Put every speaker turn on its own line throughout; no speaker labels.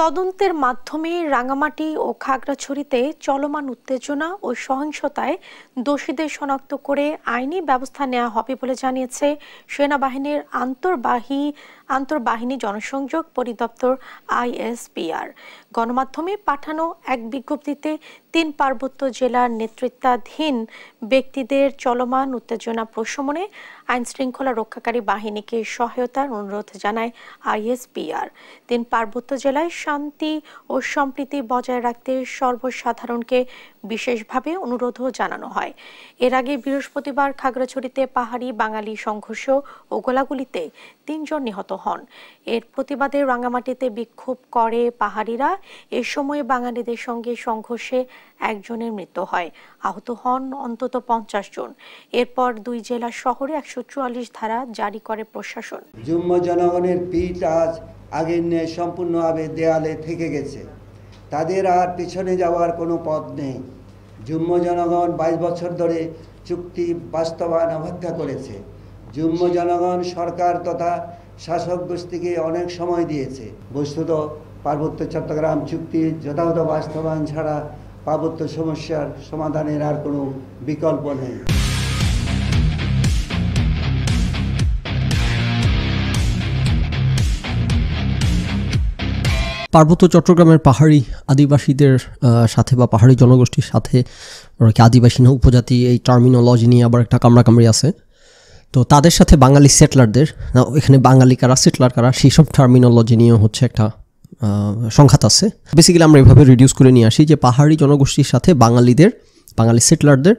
তদন্তের মাধ্যমে রাঙামাটি ও খাগড়াছড়িতে চলমান উত্তেজনা ও সহিংসতায় দোষীদের শনাক্ত করে আইনি ব্যবস্থা নেওয়া হবে বলে জানিয়েছে সেনাবাহিনীর আন্তর্বাহী আন্তর্বাহিনী জনসংযোগ পরিদপ্তর আইএসপিআর গণমাধ্যমে পাঠানো এক বিজ্ঞপ্তিতে তিন পার্বত্য জেলার নেতৃত্বাধীন ব্যক্তিদের চলমান উত্তেজনা প্রশমনে আইনশৃঙ্খলা রক্ষাকারী বাহিনীকে সহায়তার অনুরোধ জানায় আইএসপিআর তিন পার্বত্য জেলায় শান্তি ও সম্প্রীতি বজায় রাখতে সর্বসাধারণকে বিশেষভাবে অনুরোধও জানানো হয় এর আগে বৃহস্পতিবার খাগড়াছড়িতে পাহাড়ি বাঙালি সংঘর্ষ ও গোলাগুলিতে তিনজন নিহত হন এর প্রতিবাদে রাঙামাটিতে বিক্ষোভ করে পাহাড়িরা এ সময় বাঙালিদের সঙ্গে সংঘর্ষে একজনের মৃত্যু হয় আহত হন অন্তত পঞ্চাশ জন এরপর দুই জেলা শহরে একশো চুয়াল্লিশ ধারা জারি করে প্রশাসন
জুম্ম জনগণের পিঠ আজ আগের ন্যায় সম্পূর্ণভাবে দেয়ালে থেকে গেছে তাদের আর পিছনে যাওয়ার কোনো পথ নেই যুগ্ম জনগণ বাইশ বছর ধরে চুক্তি বাস্তবায়ন অপেক্ষা করেছে যুগ্ম জনগণ সরকার তথা শাসক গোষ্ঠীকে অনেক সময় দিয়েছে বস্তুত পার্বত্য চট্টগ্রাম চুক্তি যথাযথ বাস্তবায়ন ছাড়া পার্বত্য সমস্যার সমাধানের আর কোনো বিকল্প নেই
পার্বত্য চট্টগ্রামের পাহাড়ি আদিবাসীদের সাথে বা পাহাড়ি জনগোষ্ঠীর সাথে ওরা কি আদিবাসী না উপজাতি এই টার্মিনোলজি নিয়ে আবার একটা কামড়াকামড়ি আছে তো তাদের সাথে বাঙালি সেটলারদের এখানে বাঙালি কারা সেটলার কারা সেই সব টার্মিনোলজি নিয়েও হচ্ছে একটা সংঘাত আছে বেসিক্যালি আমরা এভাবে রিডিউস করে নিয়ে আসি যে পাহাড়ি জনগোষ্ঠীর সাথে বাঙালিদের বাঙালি সেটলারদের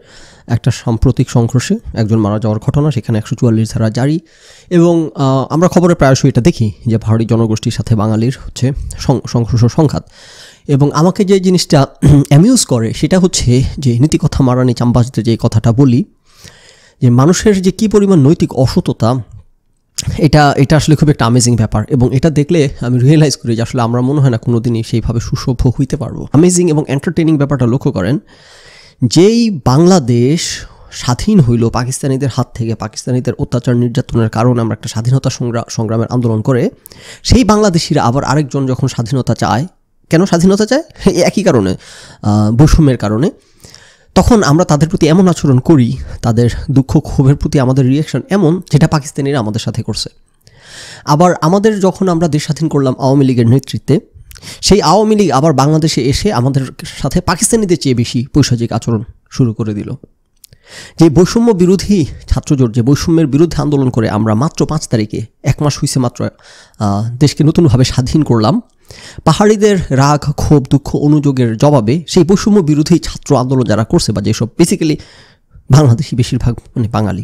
একটা সাম্প্রতিক সংঘর্ষে একজন মারা যাওয়ার ঘটনা সেখানে একশো চুয়াল্লিশ ধারা জারি এবং আমরা খবরে প্রায়শই এটা দেখি যে ভারতের জনগোষ্ঠীর সাথে বাঙালির হচ্ছে সংঘর্ষ সংঘাত এবং আমাকে যে জিনিসটা অ্যামিউজ করে সেটা হচ্ছে যে নীতিকথা মারানি চাম্বাসদের যে কথাটা বলি যে মানুষের যে কী পরিমাণ নৈতিক অসততা এটা এটা আসলে খুব একটা আমেজিং ব্যাপার এবং এটা দেখলে আমি রিয়েলাইজ করি যে আসলে আমরা মনে হয় না কোনোদিনই সেইভাবে সুসভ্য হইতে পারবো আমেজিং এবং এন্টারটেনিং ব্যাপারটা লক্ষ্য করেন যেই বাংলাদেশ স্বাধীন হইল পাকিস্তানিদের হাত থেকে পাকিস্তানিদের অত্যাচার নির্যাতনের কারণে আমরা একটা স্বাধীনতা সংগ্রাম সংগ্রামের আন্দোলন করে সেই বাংলাদেশিরা আবার আরেকজন যখন স্বাধীনতা চায় কেন স্বাধীনতা চায় একই কারণে বৈষম্যের কারণে তখন আমরা তাদের প্রতি এমন আচরণ করি তাদের দুঃখ ক্ষোভের প্রতি আমাদের রিয়াকশন এমন যেটা পাকিস্তানিরা আমাদের সাথে করছে আবার আমাদের যখন আমরা দেশ স্বাধীন করলাম আওয়ামী লীগের নেতৃত্বে সেই আওয়ামী লীগ আবার বাংলাদেশে এসে আমাদের সাথে পাকিস্তানিদের চেয়ে বেশি পৈশাচিক আচরণ শুরু করে দিল যে বৈষম্য বিরোধী ছাত্রজোট যে বৈষম্যের বিরুদ্ধে আন্দোলন করে আমরা মাত্র পাঁচ তারিখে এক মাস হয়েছে মাত্র দেশকে নতুনভাবে স্বাধীন করলাম পাহাড়িদের রাগ ক্ষোভ দুঃখ অনুযোগের জবাবে সেই বৈষম্য বিরোধী ছাত্র আন্দোলন যারা করছে বা যেসব বেসিক্যালি বাংলাদেশি বেশিরভাগ মানে বাঙালি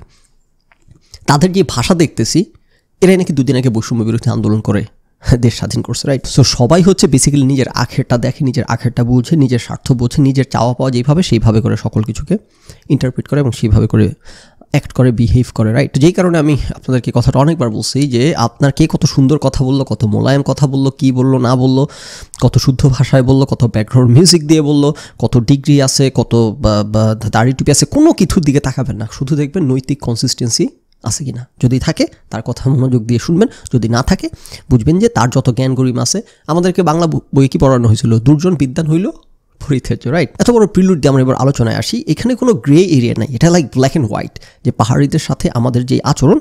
তাদের যে ভাষা দেখতেছি এরাই নাকি দুদিন আগে বৈষম্য বিরোধী আন্দোলন করে দেশ স্বাধীন করছে রাইট সো সবাই হচ্ছে বেসিক্যালি নিজের আখেরটা দেখে নিজের আখেরটা বুঝে নিজের স্বার্থ বোঝে নিজের চাওয়া পাওয়া যেভাবে সেইভাবে করে সকল কিছুকে ইন্টারপ্রিট করে এবং সেইভাবে করে অ্যাক্ট করে বিহেভ করে রাইট যেই কারণে আমি আপনাদেরকে কথাটা অনেকবার বলছি যে আপনার কে কত সুন্দর কথা বললো কত মোলায়েম কথা বললো কি বললো না বললো কত শুদ্ধ ভাষায় বললো কত ব্যাকগ্রাউন্ড মিউজিক দিয়ে বললো কত ডিগ্রি আছে কত দাড়ি টুপি আছে কোনো কিছুর দিকে তাকাবেন না শুধু দেখবেন নৈতিক কনসিস্টেন্সি আছে কি না যদি থাকে তার কথা মনোযোগ দিয়ে শুনবেন যদি না থাকে বুঝবেন যে তার যত জ্ঞান গরিম আছে আমাদেরকে বাংলা বই কি পড়ানো হয়েছিল দুর্জন বিদ্যান হইল পরিথেজ রাইট এত বড় পিলুর দিয়ে আমরা এবার আলোচনায় আসি এখানে কোনো গ্রে এরিয়া নাই এটা লাইক ব্ল্যাক অ্যান্ড হোয়াইট যে পাহাড়িদের সাথে আমাদের যে আচরণ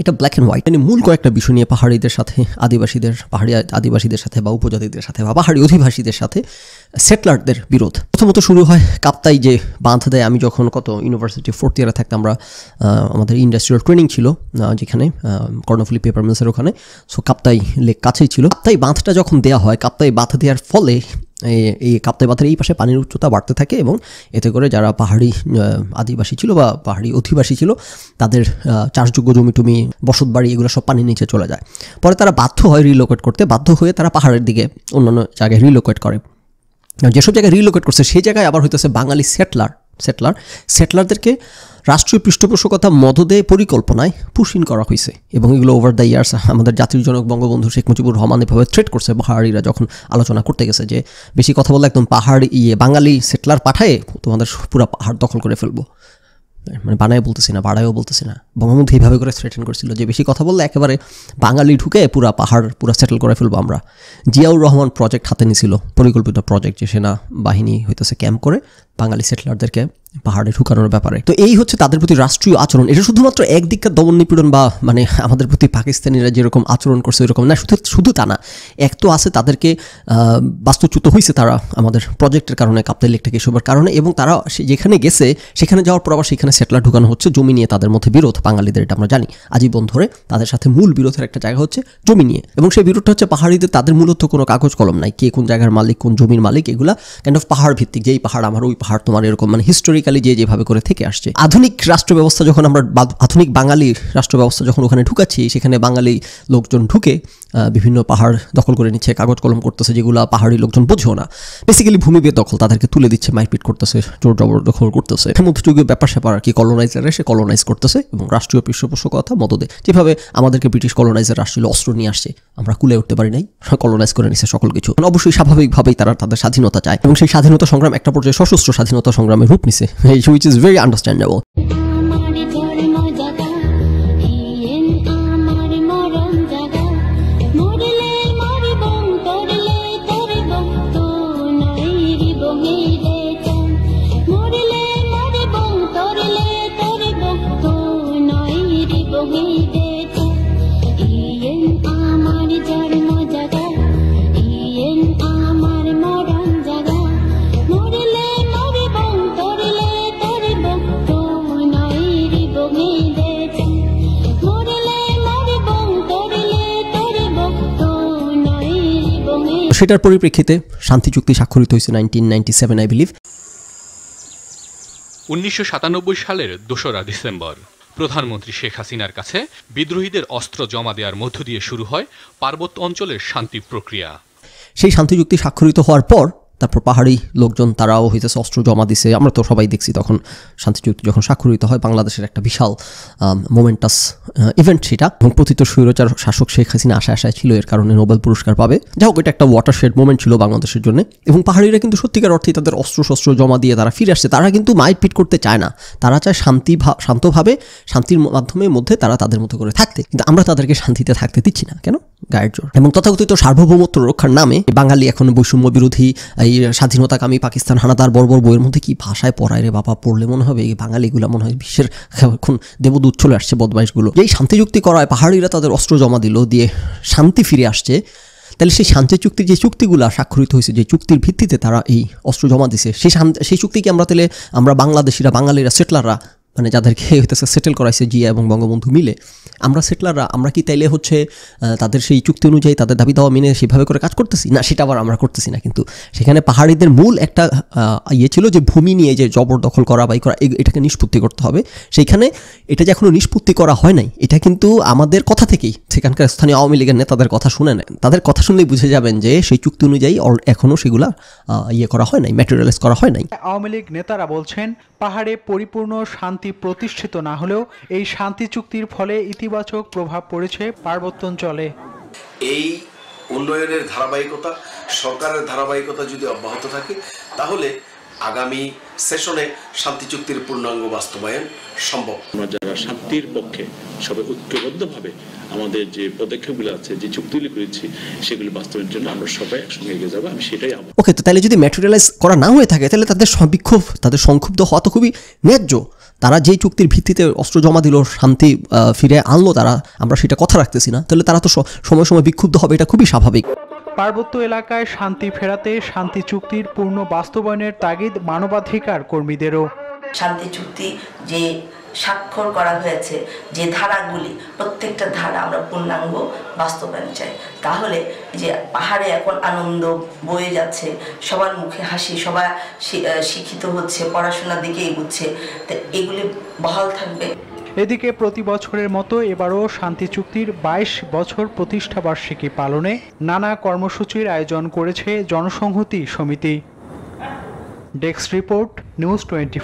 এটা ব্ল্যাক অ্যান্ড হোয়াইট মানে মূল কয়েকটা বিষয় নিয়ে পাহাড়িদের সাথে আদিবাসীদের পাহাড়ি আদিবাসীদের সাথে বা উপজাতিদের সাথে বা পাহাড়ি অধিবাসীদের সাথে সেটলারদের বিরোধ প্রথমত শুরু হয় কাপ্তাই যে বাঁধ দেয় আমি যখন কত ইউনিভার্সিটি ফোর্থ ইয়ারে থাকতাম আমরা আমাদের ইন্ডাস্ট্রিয়াল ট্রেনিং ছিল যেখানে কর্ণফুলি পেপার মিলসের ওখানে সো কাপ্তাই লেক কাছেই ছিল কাপ্তাই বাঁধটা যখন দেওয়া হয় কাপ্তাই বাঁধ দেওয়ার ফলে এই এই কাপ্তে পাথের এই পাশে পানির উচ্চতা বাড়তে থাকে এবং এতে করে যারা পাহাড়ি আদিবাসী ছিল বা পাহাড়ি অধিবাসী ছিল তাদের চাষযোগ্য জমি টুমি বসত বাড়ি এগুলো সব পানির নিচে চলে যায় পরে তারা বাধ্য হয় রিলোকেট করতে বাধ্য হয়ে তারা পাহাড়ের দিকে অন্যান্য জায়গায় রিলোকেট করে যেসব জায়গায় রিলোকেট করছে সেই জায়গায় আবার হইতেছে বাঙালি সেটলার সেটলার সেটলারদেরকে রাষ্ট্রীয় পৃষ্ঠপোষকতা মদদে পরিকল্পনায় পুষিন করা হয়েছে এবং এগুলো ওভার দ্য ইয়ার্স আমাদের জাতির জনক বঙ্গবন্ধু শেখ মুজিবুর রহমান এভাবে থ্রেট করছে পাহাড়িরা যখন আলোচনা করতে গেছে যে বেশি কথা বললে একদম পাহাড় ইয়ে বাঙালি সেটলার পাঠায় তোমাদের পুরো পাহাড় দখল করে ফেলবো মানে বানায় বলতেছি না বাড়ায়ও বলতেছি না বঙ্গবন্ধু এইভাবে করে থ্রেটেন করেছিল যে বেশি কথা বললে একেবারে বাঙালি ঢুকে পুরা পাহাড় পুরা সেটেল করে ফেলবো আমরা জিয়াউর রহমান প্রজেক্ট হাতে নিছিল পরিকল্পিত প্রজেক্ট যে সেনা বাহিনী হইতেছে ক্যাম্প করে বাঙালি সেটলারদেরকে পাহাড়ে ঢুকানোর ব্যাপারে তো এই হচ্ছে তাদের প্রতি রাষ্ট্রীয় আচরণ এটা শুধুমাত্র একদিককার দমন নিপীড়ন বা মানে আমাদের প্রতি পাকিস্তানিরা যেরকম আচরণ করছে ওইরকম না শুধু শুধু তা না এক তো আছে তাদেরকে বাস্তুচ্যুত হয়েছে তারা আমাদের প্রজেক্টের কারণে কাপ্তাই লেকটাকে এসবের কারণে এবং তারা যেখানে গেছে সেখানে যাওয়ার পর আবার সেখানে সেটলার ঢুকানো হচ্ছে জমি নিয়ে তাদের মধ্যে বিরোধ বাঙালিদের এটা আমরা জানি আজীবন ধরে তাদের সাথে মূল বিরোধের একটা জায়গা হচ্ছে জমি নিয়ে এবং সেই বিরোধটা হচ্ছে পাহাড়িদের তাদের মূলত কোনো কাগজ কলম নাই কে কোন জায়গার মালিক কোন জমির মালিক এগুলা কাইন্ড অফ পাহাড় ভিত্তিক যেই পাহাড় আমার ওই ভার তোমার এরকম মানে হিস্টোরিক্যালি যে যেভাবে করে থেকে আসছে আধুনিক রাষ্ট্র ব্যবস্থা যখন আমরা আধুনিক বাঙালি রাষ্ট্র ব্যবস্থা যখন ওখানে ঢুকাচ্ছি সেখানে বাঙালি লোকজন ঢুকে বিভিন্ন পাহাড় দখল করে নিচ্ছে কাগজ কলম করতেছে যেগুলো পাহাড়ি লোকজন বোঝেও না বেসিক্যালি ভূমি দখল তাদেরকে তুলে দিচ্ছে মারপিট করতেছে জোর দখল করতেছে মধ্যযুগীয় ব্যাপার স্যাপার আর কি কলোনাইজার এসে কলোনাইজ করতেছে এবং রাষ্ট্রীয় পৃষ্ঠপোষকতা মদদে যেভাবে আমাদেরকে ব্রিটিশ কলোনাইজার আসছিল অস্ত্র নিয়ে আসছে আমরা কুলে উঠতে পারি নাই কলোনাইজ করে নিছে সকল কিছু মানে অবশ্যই স্বাভাবিকভাবেই তারা তাদের স্বাধীনতা চায় এবং সেই স্বাধীনতা সংগ্রাম একটা পর্যায়ে সশস্ত্র স্বাধীনতা সংগ্রামের রূপ নিছে হুইচ ইজ ভেরি আন্ডারস্ট্যান্ডেবল সেটার পরিপ্রেক্ষিতে শান্তি চুক্তি স্বাক্ষরিত হয়েছে nineteen ninety seven I believe
উনিশশো সালের দোসরা ডিসেম্বর প্রধানমন্ত্রী শেখ হাসিনার কাছে বিদ্রোহীদের অস্ত্র জমা দেওয়ার মধ্য দিয়ে শুরু হয় পার্বত্য অঞ্চলের শান্তি প্রক্রিয়া
সেই শান্তি চুক্তি স্বাক্ষরিত হওয়ার পর তারপর পাহাড়ি লোকজন তারাও হইতেছে অস্ত্র জমা দিছে আমরা তো সবাই দেখছি তখন শান্তি চুক্তি যখন স্বাক্ষরিত হয় বাংলাদেশের একটা বিশাল মোমেন্টাস ইভেন্ট সেটা এবং প্রথিত সৈরচার শাসক শেখ হাসিনা আশা আশায় ছিল এর কারণে নোবেল পুরস্কার পাবে যাই হোক এটা একটা ওয়াটারশেড মোমেন্ট ছিল বাংলাদেশের জন্য এবং পাহাড়িরা কিন্তু সত্যিকার অর্থে তাদের অস্ত্র শস্ত্র জমা দিয়ে তারা ফিরে আসছে তারা কিন্তু পিট করতে চায় না তারা চায় শান্তি শান্তভাবে শান্তির মাধ্যমে মধ্যে তারা তাদের মতো করে থাকতে কিন্তু আমরা তাদেরকে শান্তিতে থাকতে দিচ্ছি না কেন গায়ের জোর এবং তথাকথিত সার্বভৌমত্ব রক্ষার নামে বাঙালি এখন বৈষম্য বিরোধী এই স্বাধীনতাকামী পাকিস্তান হানাদার বর্বর বইয়ের মধ্যে কি ভাষায় পড়ায় রে বাবা পড়লে মনে হবে এই বাঙালিগুলো মনে হয় বিশ্বের এখন দেবদূত চলে আসছে বদমাইশগুলো এই শান্তি চুক্তি করায় পাহাড়িরা তাদের অস্ত্র জমা দিল দিয়ে শান্তি ফিরে আসছে তাহলে সেই শান্তি চুক্তির যে চুক্তিগুলো স্বাক্ষরিত হয়েছে যে চুক্তির ভিত্তিতে তারা এই অস্ত্র জমা দিছে সেই সেই চুক্তিকে আমরা তাহলে আমরা বাংলাদেশিরা বাঙালিরা সেটলাররা মানে যাদেরকে হইতেছে সেটেল করাইছে জিয়া এবং বঙ্গবন্ধু মিলে আমরা সেটলাররা আমরা কি তাইলে হচ্ছে তাদের সেই চুক্তি অনুযায়ী তাদের দাবি দাওয়া মেনে সেভাবে করে কাজ করতেছি না সেটা আবার আমরা করতেছি না কিন্তু সেখানে পাহাড়িদের মূল একটা ইয়ে ছিল যে ভূমি নিয়ে যে জবরদখল করা বাই করা এটাকে নিষ্পত্তি করতে হবে সেইখানে এটা যে এখনও নিষ্পত্তি করা হয় নাই এটা কিন্তু আমাদের কথা থেকেই সেখানকার স্থানীয় আওয়ামী লীগের নেতাদের কথা শুনে নেন তাদের কথা শুনলেই বুঝে যাবেন যে সেই চুক্তি অনুযায়ী এখনও সেগুলা ইয়ে করা হয় নাই ম্যাটেরিয়ালাইজ করা হয় নাই
আওয়ামী লীগ নেতারা বলছেন পাহাড়ে পরিপূর্ণ শান্তি শান্তি প্রতিষ্ঠিত না হলেও এই শান্তি চুক্তির ফলে ইতিবাচক প্রভাব পড়েছে পার্বত্যাঞ্চলে এই উন্নয়নের ধারাবাহিকতা সরকারের ধারাবাহিকতা যদি অব্যাহত থাকে তাহলে আগামী সেশনে শান্তি চুক্তির পূর্ণাঙ্গ বাস্তবায়ন সম্ভব আমরা যারা শান্তির পক্ষে সবে ঐক্যবদ্ধভাবে আমাদের যে পদক্ষেপগুলো আছে যে চুক্তিগুলি করেছি সেগুলি বাস্তবের জন্য আমরা সবাই একসঙ্গে এগিয়ে যাবো আমি সেটাই
ওকে তো তাহলে যদি ম্যাটেরিয়ালাইজ করা না হয়ে থাকে তাহলে তাদের বিক্ষোভ তাদের সংক্ষুব্ধ হওয়া তো খুবই ন্যায্য তারা যেই চুক্তির ভিত্তিতে অস্ত্র জমা দিল শান্তি ফিরে আনলো তারা আমরা সেটা কথা রাখতেছি না তাহলে তারা তো সময় সময় বিক্ষুব্ধ হবে এটা খুবই স্বাভাবিক
পার্বত্য এলাকায় শান্তি ফেরাতে শান্তি চুক্তির পূর্ণ বাস্তবায়নের তাগিদ মানবাধিকার কর্মীদেরও
শান্তি চুক্তি যে স্বাক্ষর করা হয়েছে যে ধারাগুলি প্রত্যেকটা ধারা আমরা পূর্ণাঙ্গ বাস্তবায়ন চাই তাহলে যে পাহাড়ে এখন আনন্দ বয়ে যাচ্ছে সবার মুখে হাসি সবাই শিক্ষিত হচ্ছে পড়াশোনার দিকে এগুচ্ছে তা এগুলি বহাল থাকবে
এদিকে প্রতি বছরের মতো এবারও শান্তি চুক্তির বাইশ বছর প্রতিষ্ঠা বার্ষিকী পালনে নানা কর্মসূচির আয়োজন করেছে জনসংহতি সমিতি ডেস্ক রিপোর্ট নিউজ টোয়েন্টি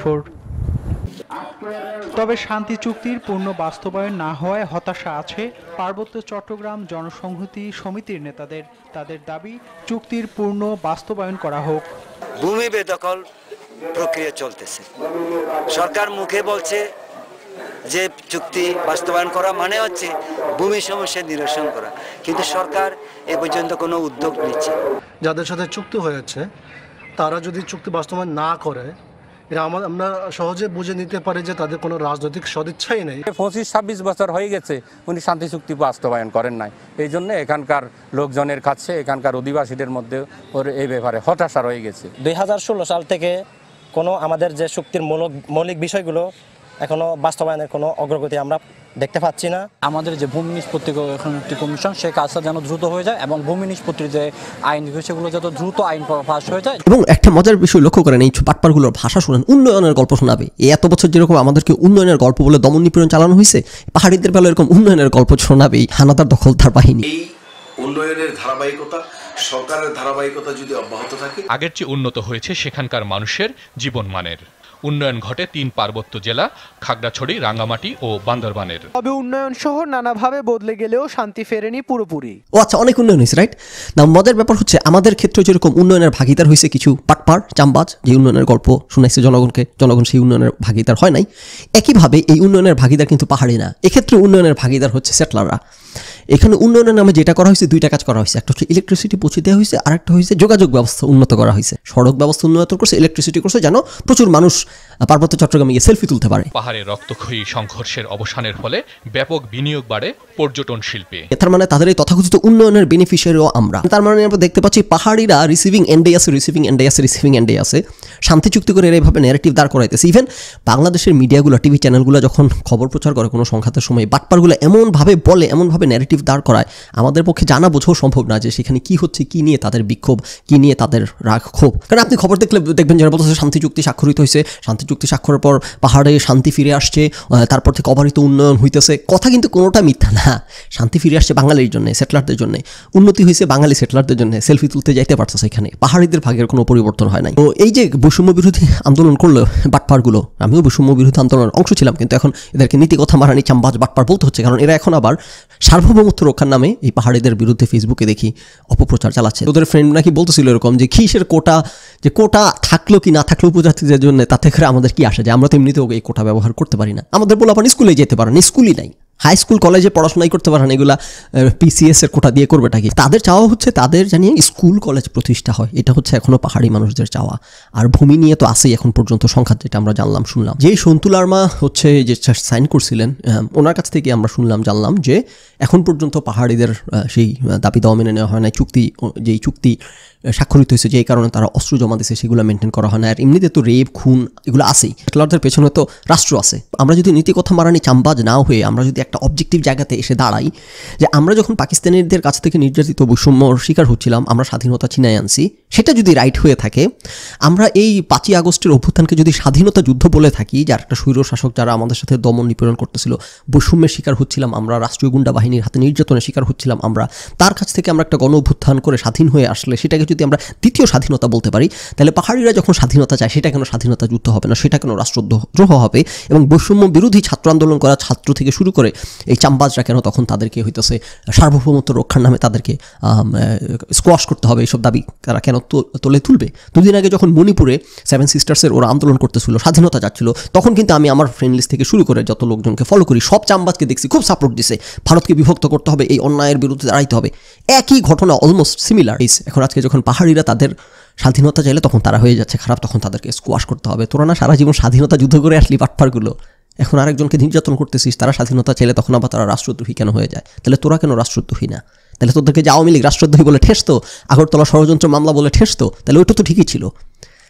তবে শান্তি চুক্তির পূর্ণ বাস্তবায়ন না হওয়ায় হতাশা আছে পার্বত্য চট্টগ্রাম জনসংহতি সমিতির নেতাদের তাদের দাবি চুক্তির পূর্ণ বাস্তবায়ন করা হোক ভূমি বেদখল প্রক্রিয়া চলতেছে সরকার মুখে বলছে যে চুক্তি বাস্তবায়ন করা মানে হচ্ছে ভূমি সমস্যা নিরসন করা কিন্তু সরকার এ পর্যন্ত কোনো উদ্যোগ নিচ্ছে যাদের সাথে চুক্তি হয়েছে তারা যদি চুক্তি বাস্তবায়ন না করে আমরা সহজে বুঝে নিতে পারি যে তাদের কোনো রাজনৈতিক সদিচ্ছাই নেই পঁচিশ ছাব্বিশ বছর হয়ে গেছে উনি শান্তি চুক্তি বাস্তবায়ন করেন নাই এই জন্য এখানকার লোকজনের কাছে এখানকার অধিবাসীদের মধ্যে ওর এই ব্যাপারে হতাশা রয়ে গেছে দুই সাল থেকে কোনো আমাদের যে চুক্তির মৌলিক মৌলিক বিষয়গুলো এখনো বাস্তবায়নের কোনো অগ্রগতি আমরা দেখতে পাচ্ছি না আমাদের যে ভূমি নিষ্পত্তি কমিশন সে কাজটা যেন দ্রুত হয়ে যায় এবং ভূমি নিষ্পত্তির যে আইন সেগুলো যত দ্রুত আইন পাশ হয়ে যায়
এবং একটা মজার বিষয় লক্ষ্য করেন এই পাটপারগুলোর ভাষা শুনেন উন্নয়নের গল্প শোনাবে এই এত বছর যেরকম আমাদেরকে উন্নয়নের গল্প বলে দমন নিপীড়ন চালানো হয়েছে পাহাড়িদের বেলা এরকম উন্নয়নের গল্প শোনাবেই হানাদার দখলদার বাহিনী
উন্নয়নের ধারাবাহিকতা সরকারের ধারাবাহিকতা যদি অব্যাহত থাকে আগের চেয়ে উন্নত হয়েছে সেখানকার মানুষের জীবন মানের উন্নয়ন ঘটে তিন পার্বত্য জেলা খাগড়াছড়ি রাঙ্গামাটি ও বান্দরবানের তবে উন্নয়ন শহর নানাভাবে বদলে গেলেও শান্তি ফেরেনি পুরোপুরি
ও আচ্ছা অনেক উন্নয়ন হয়েছে রাইট না মদের ব্যাপার হচ্ছে আমাদের ক্ষেত্রে যেরকম উন্নয়নের ভাগিদার হয়েছে কিছু বাটপার চামবাজ যে উন্নয়নের গল্প শুনেছে জনগণকে জনগণ সেই উন্নয়নের ভাগিদার হয় নাই একইভাবে এই উন্নয়নের ভাগিদার কিন্তু পাহাড়ি না এক্ষেত্রে উন্নয়নের ভাগিদার হচ্ছে সেটলাররা এখানে উন্নয়নের নামে যেটা করা হয়েছে দুইটা কাজ করা হয়েছে একটা হচ্ছে ইলেকট্রিসিটি পৌঁছে দেওয়া হয়েছে আর একটা হয়েছে যোগাযোগ ব্যবস্থা উন্নত করা হয়েছে সড়ক ব্যবস্থা উন্নত করছে ইলেকট্রিসিটি করছে যেন প্রচুর মানুষ পার্বত্য চট্টগ্রামে গিয়ে সেলফি তুলতে পারে
পাহাড়ে রক্তক্ষয়ী সংঘর্ষের অবসানের ফলে ব্যাপক বিনিয়োগ বাড়ে পর্যটন শিল্পে
তার মানে তাদের এই তথাকথিত উন্নয়নের বেনিফিশিয়ারিও আমরা তার মানে আমরা দেখতে পাচ্ছি পাহাড়িরা রিসিভিং এনডিএস রিসিভিং এনডিএস ফিঙ্গান্ডে আছে শান্তি চুক্তি করে এরা এভাবে ন্যারেটিভ দাঁড় করাইতেছে ইভেন বাংলাদেশের মিডিয়াগুলো টিভি চ্যানেলগুলো যখন খবর প্রচার করে কোনো সংঘাতের সময় বাটপারগুলো এমনভাবে বলে এমনভাবে ন্যারেটিভ দাঁড় করায় আমাদের পক্ষে জানা বোঝাও সম্ভব না যে সেখানে কি হচ্ছে কি নিয়ে তাদের বিক্ষোভ কি নিয়ে তাদের রাগ ক্ষোভ কারণ আপনি খবর দেখলে দেখবেন যারা বলতেছে শান্তি চুক্তি স্বাক্ষরিত হয়েছে শান্তি চুক্তি স্বাক্ষরের পর পাহাড়ে শান্তি ফিরে আসছে তারপর থেকে অবারিত উন্নয়ন হইতেছে কথা কিন্তু কোনোটা মিথ্যা না শান্তি ফিরে আসছে বাঙালির জন্য সেটেলারদের জন্য উন্নতি হয়েছে বাঙালি সেটলারদের জন্য সেলফি তুলতে যাইতে পারছে সেখানে পাহাড়িদের ভাগের কোনো পরিবর্তন পরিবর্তন হয় নাই তো এই যে বৈষম্য বিরোধী আন্দোলন করলো বাটপারগুলো আমিও বৈষম্য বিরোধী আন্দোলনের অংশ ছিলাম কিন্তু এখন এদেরকে নীতি কথা মারানি চাম্বাজ বাটপার বলতে হচ্ছে কারণ এরা এখন আবার সার্বভৌমত্ব রক্ষার নামে এই পাহাড়িদের বিরুদ্ধে ফেসবুকে দেখি অপপ্রচার চালাচ্ছে ওদের ফ্রেন্ড নাকি বলতেছিল এরকম যে খিসের কোটা যে কোটা থাকলো কি না থাকলো উপজাতিদের জন্য তাতে করে আমাদের কি আসে যে আমরা তো এমনিতেও এই কোটা ব্যবহার করতে পারি না আমাদের বলে আপনার স্কুলে যেতে পারেন স্কুলই নাই হাই স্কুল কলেজে পড়াশোনাই করতে পারে না এগুলা পিসিএসের কোটা দিয়ে করবেটা কি তাদের চাওয়া হচ্ছে তাদের জানিয়ে স্কুল কলেজ প্রতিষ্ঠা হয় এটা হচ্ছে এখনও পাহাড়ি মানুষদের চাওয়া আর ভূমি নিয়ে তো আসেই এখন পর্যন্ত সংখ্যা যেটা আমরা জানলাম শুনলাম যেই সন্তু লার্মা হচ্ছে যে সাইন করছিলেন ওনার কাছ থেকে আমরা শুনলাম জানলাম যে এখন পর্যন্ত পাহাড়িদের সেই দাবি দাওয়া মেনে নেওয়া হয় না চুক্তি যেই চুক্তি স্বাক্ষরিত হয়েছে যেই কারণে তারা অস্ত্র জমা দিয়েছে সেগুলো মেনটেন করা হয় না আর এমনিতে তো রেপ খুন এগুলো আসেই খেলোয়াড়দের পেছনে তো রাষ্ট্র আছে আমরা যদি নীতি কথা মারানি চাম্বাজ না হয়ে আমরা যদি এক একটা অবজেক্টিভ জায়গাতে এসে দাঁড়াই যে আমরা যখন পাকিস্তানিদের কাছ থেকে নির্যাতিত বৈষম্য শিকার হচ্ছিলাম আমরা স্বাধীনতা ছিনাই আনছি সেটা যদি রাইট হয়ে থাকে আমরা এই পাঁচই আগস্টের অভ্যুত্থানকে যদি স্বাধীনতা যুদ্ধ বলে থাকি যার একটা সৈর শাসক যারা আমাদের সাথে দমন নিপীড়ন করতেছিল বৈষম্যের শিকার হচ্ছিলাম আমরা রাষ্ট্রীয় গুন্ডা বাহিনীর হাতে নির্যাতনের শিকার হচ্ছিলাম আমরা তার কাছ থেকে আমরা একটা গণ অভ্যুত্থান করে স্বাধীন হয়ে আসলে সেটাকে যদি আমরা দ্বিতীয় স্বাধীনতা বলতে পারি তাহলে পাহাড়িরা যখন স্বাধীনতা চায় সেটা কেন স্বাধীনতা যুদ্ধ হবে না সেটা কেন রাষ্ট্রদ্রোহ হবে এবং বৈষম্য বিরোধী ছাত্র আন্দোলন করা ছাত্র থেকে শুরু করে এই চাম্বাজরা কেন তখন তাদেরকে হইতেছে সার্বভৌমত্ব রক্ষার নামে তাদেরকে স্কোয়াশ করতে হবে এইসব দাবি তারা কেন তোলে তুলবে দুদিন আগে যখন মণিপুরে সেভেন সিস্টার্সের ওরা আন্দোলন করতেছিল স্বাধীনতা যাচ্ছিল তখন কিন্তু আমি আমার ফ্রেন্ড লিস্ট থেকে শুরু করে যত লোকজনকে ফলো করি সব চাম্বাজকে দেখছি খুব সাপোর্ট দিছে ভারতকে বিভক্ত করতে হবে এই অন্যায়ের বিরুদ্ধে দাঁড়াইতে হবে একই ঘটনা অলমোস্ট সিমিলার ইস এখন আজকে যখন পাহাড়িরা তাদের স্বাধীনতা চাইলে তখন তারা হয়ে যাচ্ছে খারাপ তখন তাদেরকে স্কোয়াশ করতে হবে তোরা না সারা জীবন স্বাধীনতা যুদ্ধ করে আসলি পাটফারগুলো এখন আরেকজনকে নির্যাতন করতেছিস তারা স্বাধীনতা চাইলে তখন আবার তারা রাষ্ট্রদ্রোহী কেন হয়ে যায় তাহলে তোরা কেন রাষ্ট্রদ্রোহী না তাহলে তোদেরকে যে আওয়ামী লীগ রাষ্ট্রদ্রোহী বলে ঠেসতো আগরতলা ষড়যন্ত্র মামলা বলে ঠেসতো তাহলে ওইটা তো ঠিকই ছিল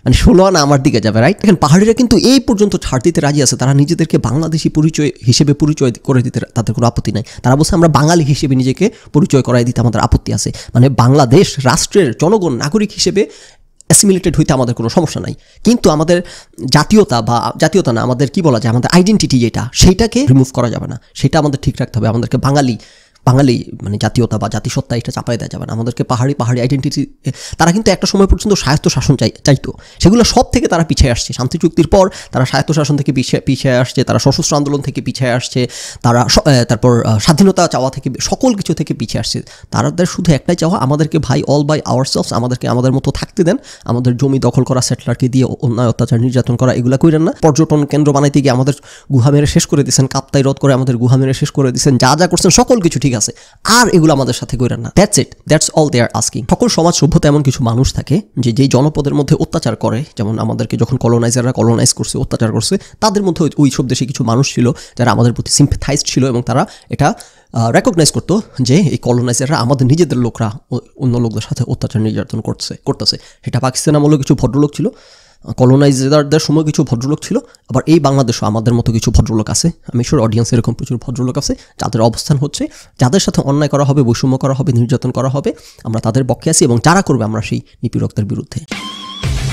মানে ষোলো আনা আমার দিকে যাবে রাইট এখন পাহাড়িরা কিন্তু এই পর্যন্ত ছাড় দিতে রাজি আছে তারা নিজেদেরকে বাংলাদেশি পরিচয় হিসেবে পরিচয় করে দিতে তাদের কোনো আপত্তি নাই তারা বলছে আমরা বাঙালি হিসেবে নিজেকে পরিচয় করাই দিতে আমাদের আপত্তি আছে মানে বাংলাদেশ রাষ্ট্রের জনগণ নাগরিক হিসেবে অ্যাসিমিলেটেড হইতে আমাদের কোনো সমস্যা নাই কিন্তু আমাদের জাতীয়তা বা জাতীয়তা না আমাদের কি বলা যায় আমাদের আইডেন্টিটি যেটা সেইটাকে রিমুভ করা যাবে না সেটা আমাদের ঠিক রাখতে হবে আমাদেরকে বাঙালি বাঙালি মানে জাতীয়তা বা জাতিসত্তা এটা চাপাই দেওয়া যাবে না আমাদেরকে পাহাড়ি পাহাড়ি আইডেন্টিটি তারা কিন্তু একটা সময় পর্যন্ত স্বায়ত্ত শাসন চাই চাইতো সেগুলো সব থেকে তারা পিছিয়ে আসছে শান্তি চুক্তির পর তারা স্বায়ত্ত শাসন থেকে পিছিয়ে পিছিয়ে আসছে তারা সশস্ত্র আন্দোলন থেকে পিছিয়ে আসছে তারা তারপর স্বাধীনতা চাওয়া থেকে সকল কিছু থেকে পিছিয়ে আসছে তারাদের শুধু একটাই চাওয়া আমাদেরকে ভাই অল বাই আওয়ার সেলস আমাদেরকে আমাদের মতো থাকতে দেন আমাদের জমি দখল করা সেটলারকে দিয়ে অন্যায় অত্যাচার নির্যাতন করা এগুলো করেন না পর্যটন কেন্দ্র বানাইতে গিয়ে আমাদের গুহা মেরে শেষ করে দিয়েছেন কাপ্তাই রদ করে আমাদের গুহা মেরে শেষ করে দিয়েছেন যা যা করছেন সকল কিছু ঠিক ঠিক আছে আর এগুলো আমাদের সাথে কইরা না that's it that's all they are asking সকল সমাজ সভ্যতা এমন কিছু মানুষ থাকে যে যেই জনপদের মধ্যে অত্যাচার করে যেমন আমাদেরকে যখন কলোনাইজাররা কলোনাইজ করছে অত্যাচার করছে তাদের মধ্যে ওই সব দেশে কিছু মানুষ ছিল যারা আমাদের প্রতি সিম্পথাইজড ছিল এবং তারা এটা রেকগনাইজ করতো যে এই কলোনাইজাররা আমাদের নিজেদের লোকরা অন্য লোকদের সাথে অত্যাচার নির্যাতন করছে করতেছে সেটা পাকিস্তান আমলেও কিছু ভদ্রলোক ছিল কলোনাইজারদের সময় কিছু ভদ্রলোক ছিল আবার এই বাংলাদেশও আমাদের মতো কিছু ভদ্রলোক আছে আমি শিওর অডিয়েন্স এরকম প্রচুর ভদ্রলোক আছে যাদের অবস্থান হচ্ছে যাদের সাথে অন্যায় করা হবে বৈষম্য করা হবে নির্যাতন করা হবে আমরা তাদের পক্ষে আছি এবং যারা করবে আমরা সেই নিপীড়কদের বিরুদ্ধে